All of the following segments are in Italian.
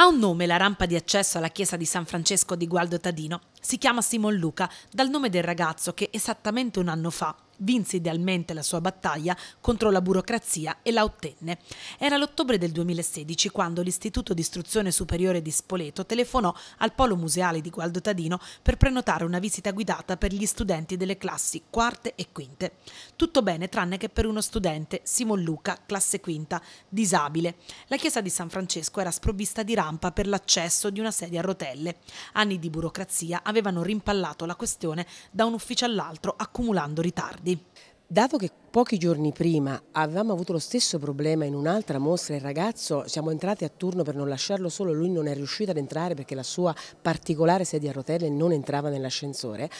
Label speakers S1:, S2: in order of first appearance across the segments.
S1: Ha un nome la rampa di accesso alla chiesa di San Francesco di Gualdo Tadino. Si chiama Simon Luca, dal nome del ragazzo che esattamente un anno fa, vinse idealmente la sua battaglia contro la burocrazia e la ottenne. Era l'ottobre del 2016 quando l'Istituto di Istruzione Superiore di Spoleto telefonò al Polo Museale di Gualdo Tadino per prenotare una visita guidata per gli studenti delle classi quarte e quinte. Tutto bene tranne che per uno studente, Simon Luca, classe quinta, disabile. La chiesa di San Francesco era sprovvista di rampa per l'accesso di una sedia a rotelle. Anni di burocrazia avevano rimpallato la questione
S2: da un ufficio all'altro accumulando ritardi. Sì. Dato che pochi giorni prima avevamo avuto lo stesso problema in un'altra mostra, il ragazzo, siamo entrati a turno per non lasciarlo solo, lui non è riuscito ad entrare perché la sua particolare sedia a rotelle non entrava nell'ascensore,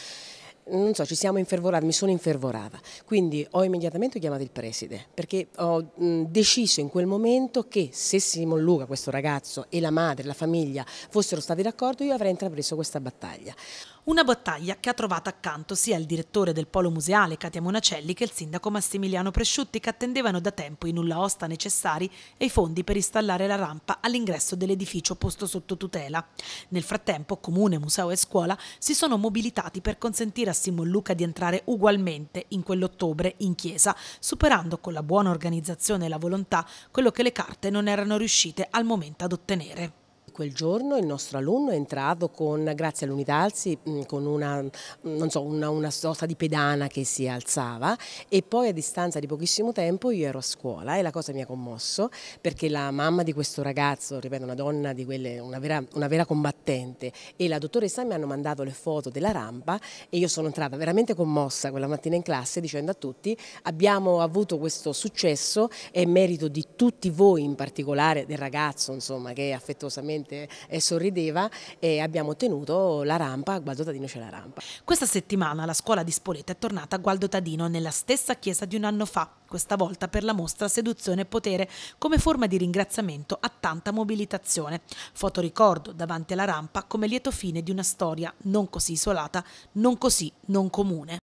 S2: non so, ci siamo infervorati, mi sono infervorata. Quindi ho immediatamente chiamato il preside perché ho mh, deciso in quel momento che se Simon Luca, questo ragazzo, e la madre, la famiglia fossero stati d'accordo, io avrei intrapreso questa battaglia. Una battaglia che ha
S1: trovato accanto sia il direttore del Polo Museale Katia Monacelli che il sindaco Massimiliano Presciutti che attendevano da tempo i nulla osta necessari e i fondi per installare la rampa all'ingresso dell'edificio posto sotto tutela. Nel frattempo Comune, Museo e Scuola si sono mobilitati per consentire a Massimo Luca di entrare ugualmente in quell'ottobre in chiesa, superando con la buona organizzazione e la volontà quello che le carte non erano riuscite al momento ad ottenere.
S2: Quel giorno il nostro alunno è entrato con, grazie all'unità alzi, mm, con una, mm, so, una, una, sorta di pedana che si alzava e poi a distanza di pochissimo tempo io ero a scuola e la cosa mi ha commosso perché la mamma di questo ragazzo, ripeto una donna di quelle, una vera, una vera combattente e la dottoressa mi hanno mandato le foto della rampa e io sono entrata veramente commossa quella mattina in classe dicendo a tutti abbiamo avuto questo successo è merito di tutti voi in particolare del ragazzo insomma che affettuosamente veramente eh, sorrideva e abbiamo ottenuto la rampa, Gualdo Tadino c'è la rampa. Questa
S1: settimana la scuola di Spoleta è tornata a Gualdo Tadino nella stessa chiesa di un anno fa, questa volta per la mostra Seduzione e Potere come forma di ringraziamento a tanta mobilitazione. Foto ricordo davanti alla rampa come lieto fine di una storia non così isolata, non così non comune.